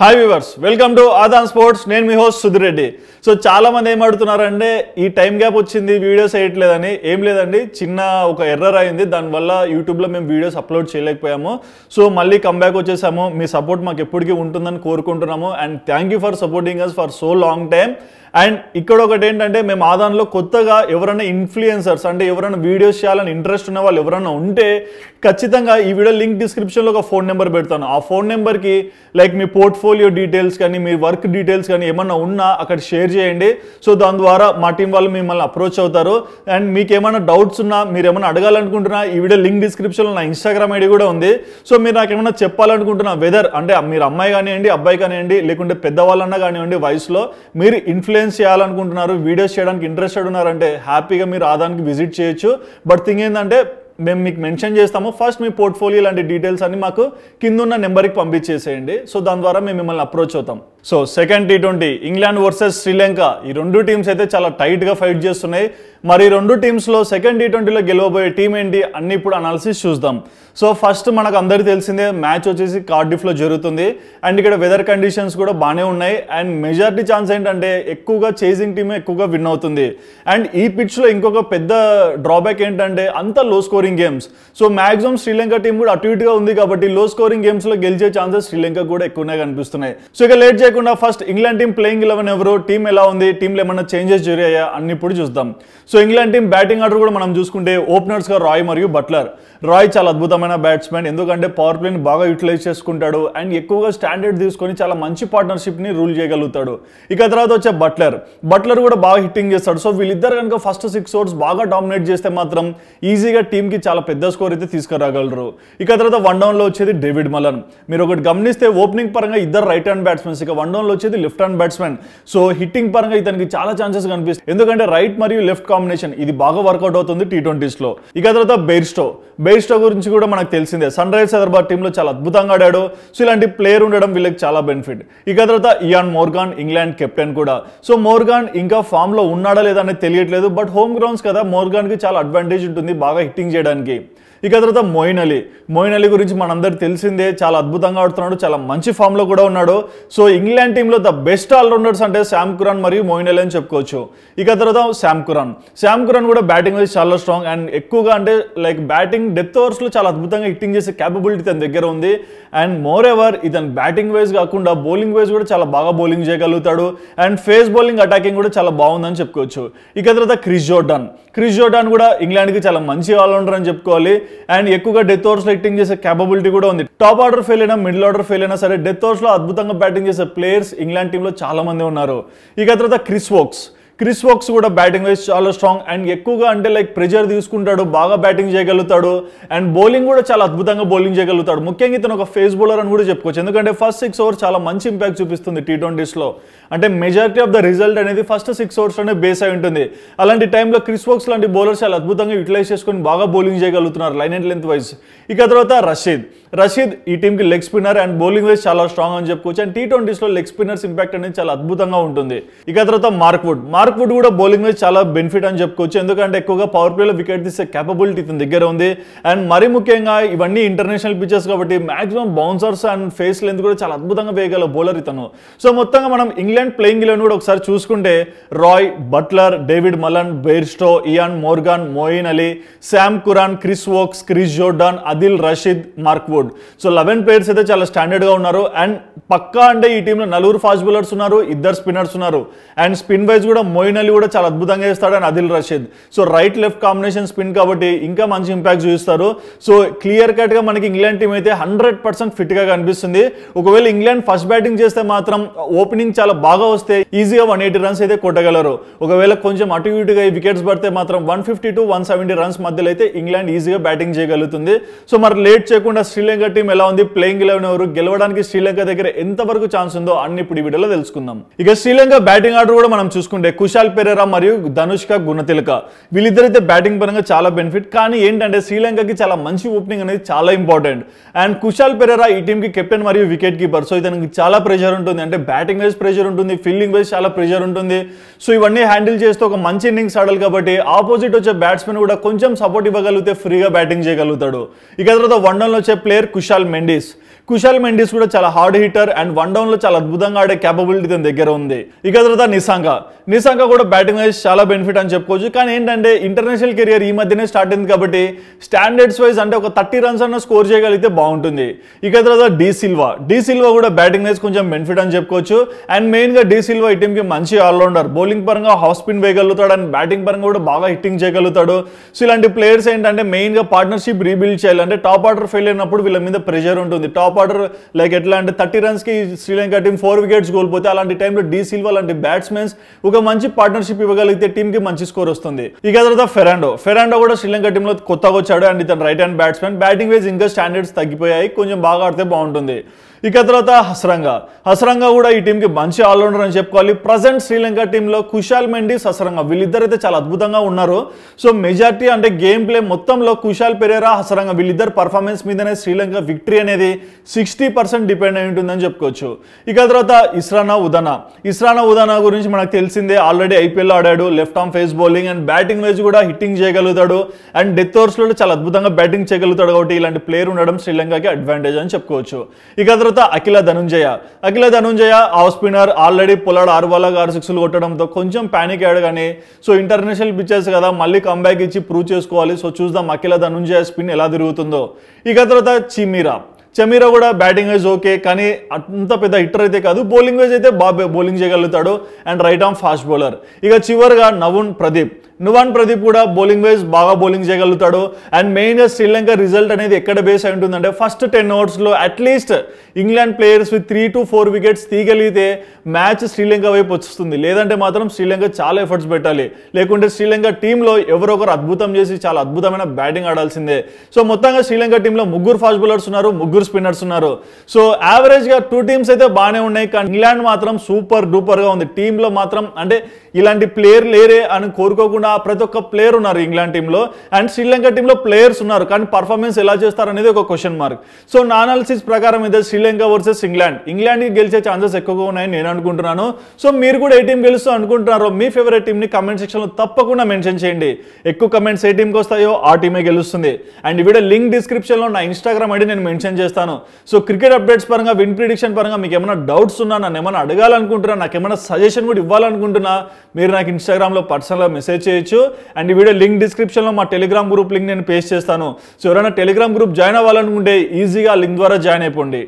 hi viewers welcome to Aadan sports నేను మీ host Sudheer Reddy so చాలామంది ఏం అడుగుతున్నారంటే ఈ టైం గ్యాప్ వచ్చింది వీడియోస్ వేయట్లేదని ఏం లేదండి చిన్న ఒక ఎర్రర్ అయింది దానివల్ల యూట్యూబ్లో మేము వీడియోస్ అప్లోడ్ చేయలేకపోయాము సో మళ్ళీ కంబ్యాక్ వచ్చేసాము మీ సపోర్ట్ మాకు ఎప్పటికీ ఉంటుందని కోరుకుంటున్నాము and thank you for supporting us for so long time and ఇక్కడ ఒకటి ఏంటంటే మేము ఆదాన్లో కొత్తగా ఎవరైనా ఇన్ఫ్లుయెన్సర్స్ అంటే ఎవరైనా వీడియోస్ చేయాలని ఇంట్రెస్ట్ ఉన్న వాళ్ళు ఎవరైనా ఉంటే ఖచ్చితంగా ఈ వీడియో లింక్ డిస్క్రిప్షన్లో ఒక ఫోన్ నెంబర్ పెడతాను ఆ ఫోన్ నెంబర్కి లైక్ మీ పోర్ట్ఫోలియో డీటెయిల్స్ కానీ మీ వర్క్ డీటెయిల్స్ కానీ ఏమన్నా ఉన్నా అక్కడ షేర్ చేయండి సో దాని ద్వారా మా టీం వాళ్ళు మిమ్మల్ని అప్రోచ్ అవుతారు అండ్ మీకు ఏమైనా డౌట్స్ ఉన్నా మీరు ఏమైనా అడగాలనుకుంటున్నా ఈ వీడియో లింక్ డిస్క్రిప్షన్లో నా ఇన్స్టాగ్రామ్ ఐడి కూడా ఉంది సో మీరు నాకు ఏమైనా చెప్పాలనుకుంటున్నా వెదర్ అంటే మీరు అమ్మాయి కానివ్వండి అబ్బాయి కానివ్వండి లేకుంటే పెద్దవాళ్ళన్నా కానివ్వండి వయసులో మీరు ఇన్ఫ్లుయెన్స్ ఇన్ఫ్లుయెన్స్ చేయాలనుకుంటున్నారు వీడియోస్ చేయడానికి ఇంట్రెస్టెడ్ ఉన్నారంటే హ్యాపీగా మీరు ఆదానికి విజిట్ చేయొచ్చు బట్ థింగ్ ఏంటంటే మేము మీకు మెన్షన్ చేస్తాము ఫస్ట్ మీ పోర్ట్ఫోలియో లాంటి డీటెయిల్స్ అన్ని మాకు ఉన్న నెంబర్కి పంపించేసేయండి సో దాని ద్వారా మేము మిమ్మల్ని అప్రోచ్ అవుతాం so second T twenty England versus Sri Lanka ఈ రెండు టీమ్స్ అయితే చాలా టైట్గా ఫైట్ చేస్తున్నాయి మరి రెండు టీమ్స్లో సెకండ్ టీ ట్వంటీలో గెలవబోయే టీం ఏంటి అన్ని ఇప్పుడు అనాలిసిస్ చూద్దాం సో ఫస్ట్ మనకు అందరికీ తెలిసిందే మ్యాచ్ వచ్చేసి కార్డిఫ్లో జరుగుతుంది అండ్ ఇక్కడ వెదర్ కండిషన్స్ కూడా బాగానే ఉన్నాయి అండ్ మెజారిటీ ఛాన్స్ ఏంటంటే ఎక్కువగా చేసింగ్ టీమే ఎక్కువగా విన్ అవుతుంది అండ్ ఈ పిచ్లో ఇంకొక పెద్ద డ్రాబ్యాక్ ఏంటంటే అంత low scoring games so maximum Sri Lanka team కూడా అటు ఇటుగా ఉంది కాబట్టి లో స్కోరింగ్ గేమ్స్లో గెలిచే ఛాన్సెస్ శ్రీలంక కూడా ఎక్కువనే కనిపిస్తున్నాయి సో ఇక లేట్ చేయకుండా first England team playing eleven ఎవరు టీం ఎలా ఉంది టీంలో ఏమైనా చేంజెస్ జరిగాయా అన్ని ఇప్పుడు చూద్దాం so England team batting order కూడా మనం చూసుకుంటే ఓపెనర్స్గా రాయ్ మరియు బట్లర్ రాయ్ చాలా అద్భుతమైన బ్యాట్స్మెన్ ఎందుకంటే పవర్ ప్లేని బాగా యూటిలైజ్ చేసుకుంటాడు అండ్ ఎక్కువగా స్టాండర్డ్ తీసుకొని చాలా మంచి పార్ట్నర్షిప్ని రూల్ చేయగలుగుతాడు ఇక తర్వాత వచ్చే బట్లర్ బట్లర్ కూడా బాగా హిట్టింగ్ చేస్తాడు సో వీళ్ళిద్దరు కనుక ఫస్ట్ సిక్స్ ఓవర్స్ బాగా డామినేట్ చేస్తే మాత్రం ఈజీగా టీంకి చాలా పెద్ద స్కోర్ అయితే తీసుకురాగలరు ఇక తర్వాత వన్ డౌన్లో వచ్చేది డేవిడ్ మలన్ మీరు ఒకటి గమనిస్తే ఓపెనింగ్ పరంగా ఇద్దరు రైట్ హ్యాండ్ బ్యాట్స్మెన్స్ ఇక వన్ డౌన్లో వచ్చేది left hand batsmen so hitting పరంగా ఇతనికి చాలా ఛాన్సెస్ కనిపిస్తుంది ఎందుకంటే రైట్ మరియు లెఫ్ట్ కాంబినేషన్ ఇది బాగా వర్కౌట్ అవుతుంది టీ ట్వంటీస్లో ఇక తర్వాత బెయిర్స్టో బేస్టో గురించి కూడా మనకు తెలిసిందే సన్ రైజర్స్ హైదరాబాద్ టీంలో చాలా అద్భుతంగా ఆడాడు సో ఇలాంటి ప్లేయర్ ఉండడం వీళ్ళకి చాలా బెనిఫిట్ ఇక తర్వాత ఇయాన్ మోర్గాన్ ఇంగ్లాండ్ కెప్టెన్ కూడా సో మోర్గాన్ ఇంకా ఫామ్లో ఉన్నాడా లేదా అనేది తెలియట్లేదు బట్ హోమ్ గ్రౌండ్స్ కదా మోర్గాన్కి చాలా అడ్వాంటేజ్ ఉంటుంది బాగా హిట్టింగ్ చేయడానికి ఇక తర్వాత మోయిన్ అలీ మోయిన్ అలీ గురించి మనందరికి తెలిసిందే చాలా అద్భుతంగా ఆడుతున్నాడు చాలా మంచి ఫామ్లో కూడా ఉన్నాడు సో ఇంగ్లాండ్ టీంలో ద బెస్ట్ ఆల్రౌండర్స్ అంటే శామ్ కురాన్ మరియు మోయిన్ అలీ అని చెప్పుకోవచ్చు ఇక తర్వాత శామ్ కురాన్ శామ్ కురాన్ కూడా బ్యాటింగ్ వైజ్ చాలా స్ట్రాంగ్ అండ్ ఎక్కువగా అంటే లైక్ బ్యాటింగ్ డెత్ ఓవర్స్లో చాలా అద్భుతంగా హిట్టింగ్ చేసే క్యాపబిలిటీ తన దగ్గర ఉంది అండ్ మోర్ ఎవర్ ఇతను బ్యాటింగ్ వైజ్ కాకుండా బౌలింగ్ వైజ్ కూడా చాలా బాగా బౌలింగ్ చేయగలుగుతాడు అండ్ ఫేస్ బౌలింగ్ అటాకింగ్ కూడా చాలా బాగుందని చెప్పుకోవచ్చు ఇక తర్వాత క్రిస్ జోర్డాన్ క్రిస్ జోర్డాన్ కూడా ఇంగ్లాండ్కి చాలా మంచి ఆల్రౌండర్ అని చెప్పుకోవాలి అండ్ ఎక్కువగా డెత్ ఓవర్స్ లో హిట్టింగ్ చేసే క్యాపబిలిటీ కూడా ఉంది టాప్ ఆర్డర్ ఫెయిల్ అయినా మిడిల్ ఆర్డర్ ఫెయిల్ అయినా సరే డెత్ ఓవర్స్ లో అద్భుతంగా బ్యాటింగ్ చేసే ప్లేయర్స్ ఇంగ్లాండ్ టీంలో చాలా మంది ఉన్నారు ఇక తర్వాత క్రిస్ వోక్స్ క్రిస్ వాక్స్ కూడా బ్యాటింగ్ వైజ్ చాలా స్ట్రాంగ్ అండ్ ఎక్కువగా అంటే లైక్ ప్రెజర్ తీసుకుంటాడు బాగా బ్యాటింగ్ చేయగలుగుతాడు అండ్ బౌలింగ్ కూడా చాలా అద్భుతంగా బౌలింగ్ చేయగలుగుతాడు ముఖ్యంగా ఇతను ఒక ఫేస్ బౌలర్ అని కూడా చెప్పుకోవచ్చు ఎందుకంటే ఫస్ట్ సిక్స్ ఓవర్స్ చాలా మంచి ఇంపాక్ట్ చూపిస్తుంది టీ ట్వంటీస్లో అంటే మెజారిటీ ఆఫ్ ద రిజల్ట్ అనేది ఫస్ట్ సిక్స్ ఓవర్స్లోనే బేస్ అయి ఉంటుంది అలాంటి టైంలో క్రిస్ వాక్స్ లాంటి బౌలర్స్ చాలా అద్భుతంగా యూటిలైజ్ చేసుకొని బాగా బౌలింగ్ చేయగలుగుతున్నారు లైన్ అండ్ లెంత్ వైజ్ ఇక తర్వాత రషీద్ రషీద్ ఈ టీంకి leg spinner and bowling wise చాలా స్ట్రాంగ్ అని చెప్పుకోవచ్చు అండ్ టీ ట్వంటీస్లో లెగ్ స్పిన్నర్స్ ఇంపాక్ట్ అనేది చాలా అద్భుతంగా ఉంటుంది ఇక తర్వాత మార్క్వుడ్ మార్క్ వుడ్ కూడా బౌలింగ్ మీద చాలా బెనిఫిట్ అని చెప్పుకోవచ్చు ఎందుకంటే ఎక్కువగా పవర్ ప్లేలో వికెట్ తీసే కేపబిలిటీ తన దగ్గర ఉంది అండ్ మరి ముఖ్యంగా ఇవన్నీ ఇంటర్నేషనల్ పిచ్చర్స్ కాబట్టి maximum bouncers and pace length కూడా చాలా అద్భుతంగా వేయగల బౌలర్ ఇతను సో మొత్తంగా మనం ఇంగ్లాండ్ ప్లేయింగ్ ఇలెవెన్ కూడా ఒకసారి చూసుకుంటే Roy Buttler David Malan Bairstow Eoin Morgan Moeen Ali Sam Curran Chris Woakes Chris Jordan Adil Rashid Mark Wood so eleven players అయితే చాలా స్టాండర్డ్ గా ఉన్నారు అండ్ పక్కా అంటే ఈ టీంలో నలుగురు ఫాస్ట్ బౌలర్స్ ఉన్నారు ఇద్దరు స్పిన్నర్స్ ఉన్నారు అండ్ స్పిన్ వైజ్ కూడా మొయిన్ అలీ కూడా చాలా అద్భుతంగా వేస్తాడు and Adil Rashid so right left combination spin కాబట్టి ఇంకా మంచి ఇంపాక్ట్ చూపిస్తారు సో క్లియర్ కట్గా మనకి ఇంగ్లాండ్ టీం అయితే హండ్రెడ్ పర్సెంట్ ఫిట్గా కనిపిస్తుంది ఒకవేళ ఇంగ్లాండ్ ఫస్ట్ బ్యాటింగ్ చేస్తే మాత్రం ఓపెనింగ్ చాలా బాగా వస్తే ఈజీగా వన్ ఎయిటీ రన్స్ అయితే కొట్టగలరు ఒకవేళ కొంచెం అటు ఇటుగా వికెట్స్ పడితే మాత్రం one fifty to one seventy runs మధ్యలో అయితే ఇంగ్లాండ్ ఈజీగా బ్యాటింగ్ చేయగలుగుతుంది సో మరి లేట్ చేయకుండా శ్రీలంక టీం ఎలా ఉంది ప్లేయింగ్ ఎలెవెన్ ఎవరు గెలవడానికి శ్రీలంక దగ్గర ఎంతవరకు ఛాన్స్ ఉందో అన్ని ఇప్పుడు ఈ వీడియోలో తెలుసుకుందాం ఇక శ్రీలంక బ్యాటింగ్ ఆర్డర్ కూడా మనం చూసుకుంటే కుశాల్ పెరేరా మరియు ధనుష్క గుణతిలక వీళ్ళిద్దరైతే బ్యాటింగ్ పరంగా చాలా బెనిఫిట్ కానీ ఏంటంటే శ్రీలంకకి చాలా మంచి ఓపెనింగ్ అనేది చాలా ఇంపార్టెంట్ అండ్ కుశాల్ పెరేరా ఈ టీంకి కెప్టెన్ మరియు వికెట్ కీపర్ సో ఇతనికి చాలా ప్రెషర్ ఉంటుంది అంటే బ్యాటింగ్ వైజ్ ప్రెషర్ ఉంటుంది ఫీల్డింగ్ వైజ్ చాలా ప్రెషర్ ఉంటుంది సో ఇవన్నీ హ్యాండిల్ చేస్తూ ఒక మంచి ఇన్నింగ్స్ ఆడాలి కాబట్టి ఆపోజిట్ వచ్చే బ్యాట్స్మెన్ కూడా కొంచెం సపోర్ట్ ఇవ్వగలిగితే ఫ్రీగా బ్యాటింగ్ చేయగలుగుతాడు ఇక తర్వాత వన్ డౌన్లో వచ్చే ప్లేయర్ కుశాల్ మెండిస్ కుశాల్ మెండిస్ కూడా చాలా హార్డ్ హిట్టర్ అండ్ వన్ డౌన్లో చాలా అద్భుతంగా ఆడే క్యాపబిలిటీ తన దగ్గర ఉంది ఇక తర్వాత నిసాంగ నిసాంగ దాకా కూడా బ్యాటింగ్ వైజ్ చాలా బెనిఫిట్ అని చెప్పుకోవచ్చు కానీ ఏంటంటే ఇంటర్నేషనల్ కెరియర్ ఈ మధ్యనే స్టార్ట్ అయింది కాబట్టి స్టాండర్డ్స్ వైజ్ అంటే ఒక థర్టీ రన్స్ అన్న స్కోర్ చేయగలిగితే బాగుంటుంది ఇక తర్వాత డి సిల్వా డి సిల్వా కూడా బ్యాటింగ్ వైజ్ కొంచెం బెనిఫిట్ అని చెప్పుకోవచ్చు అండ్ మెయిన్గా డి సిల్వా ఈ టీంకి మంచి ఆల్రౌండర్ బౌలింగ్ పరంగా హౌస్ స్పిన్ వేయగలుగుతాడు అండ్ బ్యాటింగ్ పరంగా కూడా బాగా హిట్టింగ్ చేయగలుగుతాడు సో ఇలాంటి ప్లేయర్స్ ఏంటంటే మెయిన్గా పార్ట్నర్షిప్ రీబిల్డ్ చేయాలంటే టాప్ ఆర్డర్ ఫెయిల్ అయినప్పుడు వీళ్ళ మీద ప్రెషర్ ఉంటుంది టాప్ ఆర్డర్ లైక్ ఎట్లా అంటే థర్టీ రన్స్కి శ్రీలంక టీం ఫోర్ వికెట్స్ కోల్పోతే అలాంటి టైంలో డి సిల్వా లాంటి బ్యాట్స్మెన్స్ ఒక మంచి మంచి పార్ట్నర్షిప్ ఇవ్వగలిగితే టీమ్ కి మంచి స్కోర్ వస్తుంది ఇక తర్వాత ఫెరాండో ఫెరాండో కూడా శ్రీలంక లో కొత్తగా వచ్చాడు అండ్ ఇతను right hand batsmen batting wise ఇంకా స్టాండర్డ్స్ తగ్గిపోయాయి కొంచెం బాగా ఆడితే బాగుంటుంది ఇక తర్వాత హసరంగ హస్రంగా కూడా ఈ టీంకి మంచి ఆల్రౌండర్ అని చెప్పుకోవాలి ప్రజెంట్ శ్రీలంక టీంలో కుషాల్ మెండిస్ వీళ్ళిద్దరు అయితే చాలా అద్భుతంగా ఉన్నారు సో మెజార్టీ అంటే గేమ్ ప్లే మొత్తంలో కుషాల్ పెరేరా హసరంగ వీళ్ళిద్దరు పర్ఫార్మెన్స్ మీదనే శ్రీలంక విక్టరీ అనేది సిక్స్టీ పర్సెంట్ డిపెండ్ అయి ఉంటుందని చెప్పుకోవచ్చు ఇక తర్వాత ఇస్రానా ఉదానా ఇస్రానా ఉదానా గురించి మనకు తెలిసిందే ఆల్రెడీ ఐపీఎల్ ఆడాడు left arm pace bowling and batting wise కూడా హిట్టింగ్ చేయగలుగుతాడు అండ్ డెత్ ఓవర్స్లో చాలా అద్భుతంగా బ్యాటింగ్ చేయగలుగుతాడు కాబట్టి ఇలాంటి ప్లేయర్ ఉండడం శ్రీలంకకి అడ్వాంటేజ్ అని చెప్పుకోవచ్చు ఇక తర్వాత తర్వాత Akila Dhananjaya Akila Dhananjaya off spinner already పొలాడు ఆరు బాల్ ఆరు సిక్స్లు కొట్టడంతో కొంచెం ప్యానిక్ అయ్యాడు కానీ సో ఇంటర్నేషనల్ పిచ్చెస్ కదా మళ్ళీ కంబ్యాక్ ఇచ్చి ప్రూవ్ చేసుకోవాలి సో చూద్దాం అఖిల ధనుంజయ స్పిన్ ఎలా తిరుగుతుందో ఇక తర్వాత చిమీరా చమీరా కూడా బ్యాటింగ్ వైజ్ ఓకే కానీ అంత పెద్ద హిట్టర్ అయితే కాదు బౌలింగ్ వైజ్ అయితే బాగా బౌలింగ్ చేయగలుగుతాడు and right arm fast bowler ఇక చివరిగా నవున్ ప్రదీప్ నువాన్ ప్రదీప్ కూడా బౌలింగ్ వైజ్ బాగా బౌలింగ్ చేయగలుగుతాడు అండ్ మెయిన్గా శ్రీలంక రిజల్ట్ అనేది ఎక్కడ బేస్ అయి ఉంటుందంటే ఫస్ట్ టెన్ ఓవర్స్లో at least England players with three to four wickets తీయగలిగితే మ్యాచ్ శ్రీలంక వైపు వస్తుంది లేదంటే మాత్రం శ్రీలంక చాలా ఎఫర్ట్స్ పెట్టాలి లేకుంటే శ్రీలంక టీంలో ఎవరొకరు అద్భుతం చేసి చాలా అద్భుతమైన బ్యాటింగ్ ఆడాల్సిందే సో మొత్తంగా శ్రీలంక టీంలో ముగ్గురు ఫాస్ట్ బౌలర్స్ ఉన్నారు ముగ్గురు స్పిన్నర్స్ ఉన్నారు సో యావరేజ్గా టూ టీమ్స్ అయితే బాగానే ఉన్నాయి కానీ ఇంగ్లాండ్ మాత్రం సూపర్ డూపర్గా ఉంది టీంలో మాత్రం అంటే ఇలాంటి ప్లేయర్ లేరే అని కోరుకోకుండా ఉన్నారా ప్రతి ఒక్క ప్లేయర్ ఉన్నారు ఇంగ్లాండ్ టీంలో అండ్ శ్రీలంక టీంలో ప్లేయర్స్ ఉన్నారు కానీ పర్ఫార్మెన్స్ ఎలా చేస్తారు అనేది ఒక క్వశ్చన్ మార్క్ సో నా అనాలిసిస్ ప్రకారం ఇది శ్రీలంక వర్సెస్ ఇంగ్లాండ్ ఇంగ్లాండ్కి గెలిచే ఛాన్సెస్ ఎక్కువగా ఉన్నాయని నేను అనుకుంటున్నాను సో మీరు కూడా ఏ టీం గెలుస్తూ అనుకుంటున్నారో మీ ఫేవరెట్ టీమ్ని కమెంట్ సెక్షన్లో తప్పకుండా మెన్షన్ చేయండి ఎక్కువ కమెంట్స్ ఏ టీంకి వస్తాయో ఆ టీమే గెలుస్తుంది అండ్ వీడియో లింక్ డిస్క్రిప్షన్లో నా ఇన్స్టాగ్రామ్ ఐడి నేను మెన్షన్ చేస్తాను సో క్రికెట్ అప్డేట్స్ పరంగా విన్ ప్రిడిక్షన్ పరంగా మీకు ఏమైనా డౌట్స్ ఉన్నా నన్ను ఏమైనా అడగాలనుకుంటున్నా నాకు ఏమైనా సజెషన్ కూడా ఇవ్వాలనుకుంటున్నా మీరు నాకు ఇన్స్టాగ్రామ్లో పర్సనల్గా మెసేజ్ చేయ చేయొచ్చు అండ్ ఈ వీడియో లింక్ డిస్క్రిప్షన్లో మా టెలిగ్రామ్ గ్రూప్ లింక్ నేను పేస్ట్ చేస్తాను సో ఎవరైనా టెలిగ్రామ్ గ్రూప్ జాయిన్ అవ్వాలనుకుంటే ఈజీగా లింక్ ద్వారా జాయిన్ అయిపోండి